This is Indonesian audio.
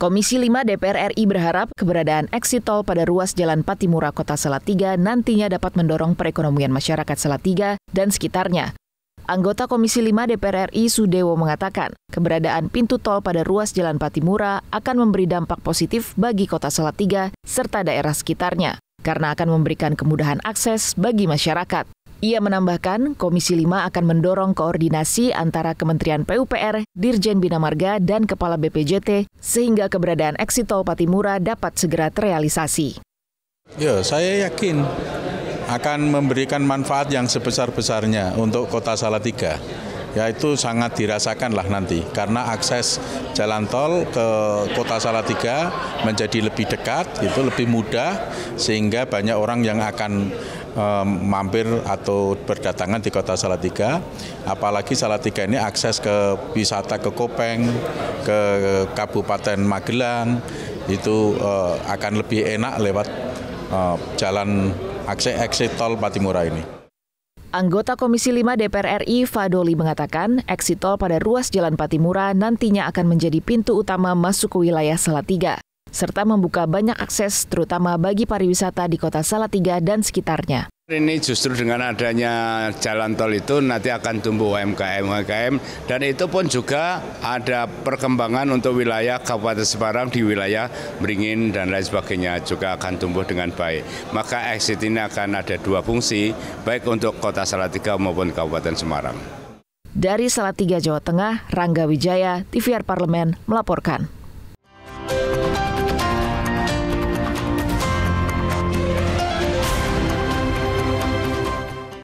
Komisi 5 DPR RI berharap keberadaan exit tol pada ruas Jalan Patimura Kota Salatiga nantinya dapat mendorong perekonomian masyarakat Salatiga dan sekitarnya. Anggota Komisi 5 DPR RI Sudewo mengatakan, keberadaan pintu tol pada ruas Jalan Patimura akan memberi dampak positif bagi Kota Salatiga serta daerah sekitarnya karena akan memberikan kemudahan akses bagi masyarakat. Ia menambahkan, Komisi 5 akan mendorong koordinasi antara Kementerian PUPR, Dirjen Bina Marga, dan Kepala BPJT sehingga keberadaan eksit tol Patimura dapat segera terrealisasi. Ya, saya yakin akan memberikan manfaat yang sebesar-besarnya untuk Kota Salatiga. Ya itu sangat dirasakan lah nanti karena akses jalan tol ke Kota Salatiga menjadi lebih dekat, itu lebih mudah sehingga banyak orang yang akan mampir atau berdatangan di kota Salatiga. Apalagi Salatiga ini akses ke wisata ke Kopeng, ke Kabupaten Magelang itu eh, akan lebih enak lewat eh, jalan akses exit tol Patimura ini. Anggota Komisi 5 DPR RI Fadoli mengatakan, exit tol pada ruas Jalan Patimura nantinya akan menjadi pintu utama masuk ke wilayah Salatiga serta membuka banyak akses terutama bagi pariwisata di kota Salatiga dan sekitarnya. Ini justru dengan adanya jalan tol itu nanti akan tumbuh UMKM UMKM dan itu pun juga ada perkembangan untuk wilayah Kabupaten Semarang di wilayah Beringin dan lain sebagainya juga akan tumbuh dengan baik. Maka exit ini akan ada dua fungsi baik untuk Kota Salatiga maupun Kabupaten Semarang. Dari Salatiga Jawa Tengah, Rangga Wijaya, TVR Parlemen melaporkan.